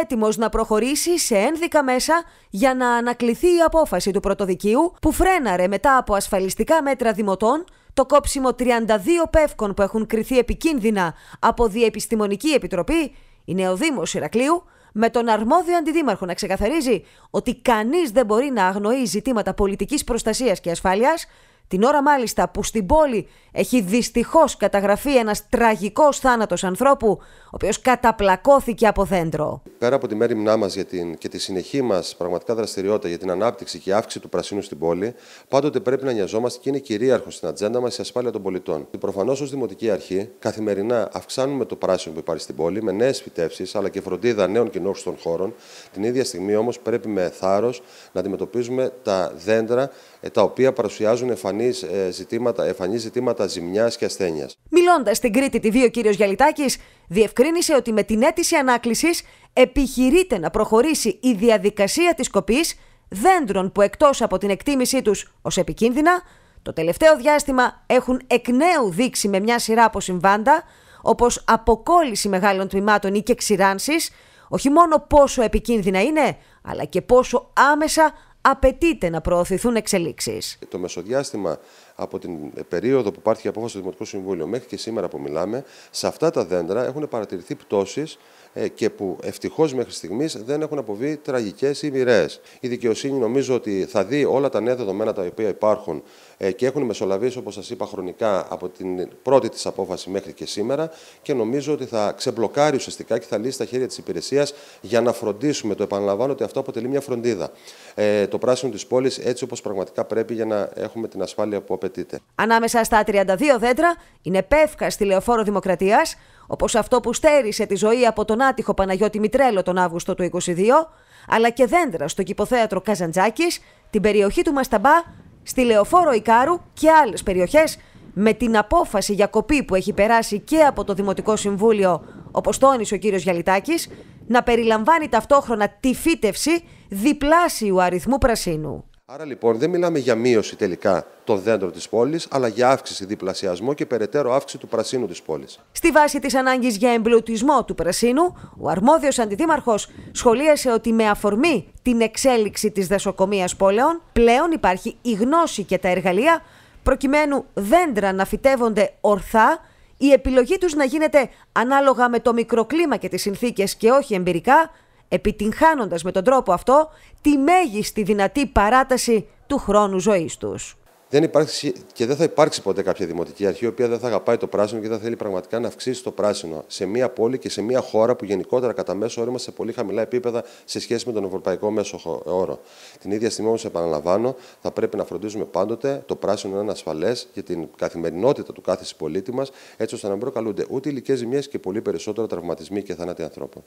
έτοιμος να προχωρήσει σε ένδικα μέσα για να ανακληθεί η απόφαση του πρωτοδικείου που φρέναρε μετά από ασφαλιστικά μέτρα δημοτών το κόψιμο 32 πεύκων που έχουν κριθεί επικίνδυνα από Διεπιστημονική Επιτροπή, η νεοδήμος με τον αρμόδιο αντιδήμαρχο να ξεκαθαρίζει ότι κανείς δεν μπορεί να αγνοεί ζητήματα πολιτικής προστασίας και ασφάλειας, την ώρα μάλιστα που στην πόλη έχει δυστυχώς καταγραφεί ένας τραγικός θάνατος ανθρώπου, ο οποίος καταπλακώθηκε από δέντρο. Πέρα από τη μέρημνά μας για την, και τη συνεχή μας πραγματικά δραστηριότητα για την ανάπτυξη και αύξηση του πρασίνου στην πόλη, πάντοτε πρέπει να νοιαζόμαστε και είναι κυρίαρχος στην ατζέντα μας η ασφάλεια των πολιτών. Προφανώς ως Δημοτική Αρχή καθημερινά αυξάνουμε το πράσινο που υπάρχει στην πόλη με νέες φυτεύσεις αλλά και φροντίδα νέων των χώρων. Την ίδια στιγμή όμως πρέπει με θάρρος να αντιμετωπίζουμε τα δέντρα ε, τα οποία παρουσιάζουν εφανίσεις εμφανείς, ε, ζητήματα, ζημιά ζητήματα και ασθένειας. Μιλώντας στην Κρήτη TV, ο κύριος Γιαλιτάκη διευκρίνησε ότι με την αίτηση ανάκλησης επιχειρείται να προχωρήσει η διαδικασία της κοπής δέντρων που εκτός από την εκτίμησή τους ως επικίνδυνα, το τελευταίο διάστημα έχουν εκ νέου δείξει με μια σειρά από συμβάντα, όπως αποκόλληση μεγάλων τμήματων ή και ξηράνσεις, όχι μόνο πόσο επικίνδυνα είναι, αλλά και πόσο άμεσα απαιτείται να προωθηθούν εξελίξεις. Το μεσοδιάστημα από την περίοδο που υπάρχει η απόφαση του Δημοτικού Συμβούλιο μέχρι και σήμερα που μιλάμε, σε αυτά τα δέντρα έχουν παρατηρηθεί πτώσεις ε, και που ευτυχώς μέχρι στιγμής δεν έχουν αποβεί τραγικές ή μοιραίε. Η δικαιοσύνη νομίζω ότι θα δει όλα τα νέα δεδομένα τα οποία υπάρχουν ε, και έχουν μεσολαβήσει, όπως σας είπα, χρονικά από την πρώτη της απόφαση μέχρι και σήμερα και νομίζω ότι θα ξεμπλοκάρει ουσιαστικά και θα λύσει τα χέρια της υπηρεσίας για να φροντίσουμε. Το επαναλαμβάνω ότι αυτό αποτελεί μια φροντίδα. Ε, το πράσινο της πόλης έτσι όπως πραγματικά πρέπει για να έχουμε την ασφάλεια που Ανάμεσα στα 32 δέντρα είναι πεύκα στη λεωφόρο Δημοκρατίας, όπως αυτό που στέρισε τη ζωή από τον άτυχο Παναγιώτη Μητρέλο τον Αύγουστο του 2022, αλλά και δέντρα στο κυποθέατρο Καζαντζάκης, την περιοχή του Μασταμπά, στη λεωφόρο Ικάρου και άλλες περιοχές, με την απόφαση για κοπή που έχει περάσει και από το Δημοτικό Συμβούλιο, όπως τόνισε ο κύριος Γιαλιτάκης, να περιλαμβάνει ταυτόχρονα τη φύτευση διπλάσιου αριθμού πρασίνου. Άρα λοιπόν δεν μιλάμε για μείωση τελικά των δέντρων της πόλης, αλλά για αύξηση διπλασιασμό και περαιτέρω αύξηση του πρασίνου της πόλης. Στη βάση της ανάγκης για εμπλουτισμό του πρασίνου, ο αρμόδιος αντιδήμαρχος σχολίασε ότι με αφορμή την εξέλιξη της δασοκομείας πόλεων, πλέον υπάρχει η γνώση και τα εργαλεία προκειμένου δέντρα να φυτεύονται ορθά, η επιλογή τους να γίνεται ανάλογα με το μικροκλίμα και τις συνθήκες και όχι εμπειρικά, επιτυγχάνοντας με τον τρόπο αυτό τη μέγιστη δυνατή παράταση του χρόνου ζωής τους. Δεν υπάρχει και δεν θα υπάρξει ποτέ κάποια δημοτική αρχή η οποία δεν θα αγαπάει το πράσινο και δεν θα θέλει πραγματικά να αυξήσει το πράσινο σε μια πόλη και σε μια χώρα που γενικότερα κατά μέσο όρο είμαστε σε πολύ χαμηλά επίπεδα σε σχέση με τον ευρωπαϊκό μέσο όρο. Την ίδια στιγμή όμως, επαναλαμβάνω, θα πρέπει να φροντίζουμε πάντοτε το πράσινο να είναι ασφαλές για την καθημερινότητα του κάθε συμπολίτη μας, έτσι ώστε να μην προκαλούνται ούτε υλικέ ζημιές και πολύ περισσότερο τραυματισμοί και θάνατοι ανθρώπων.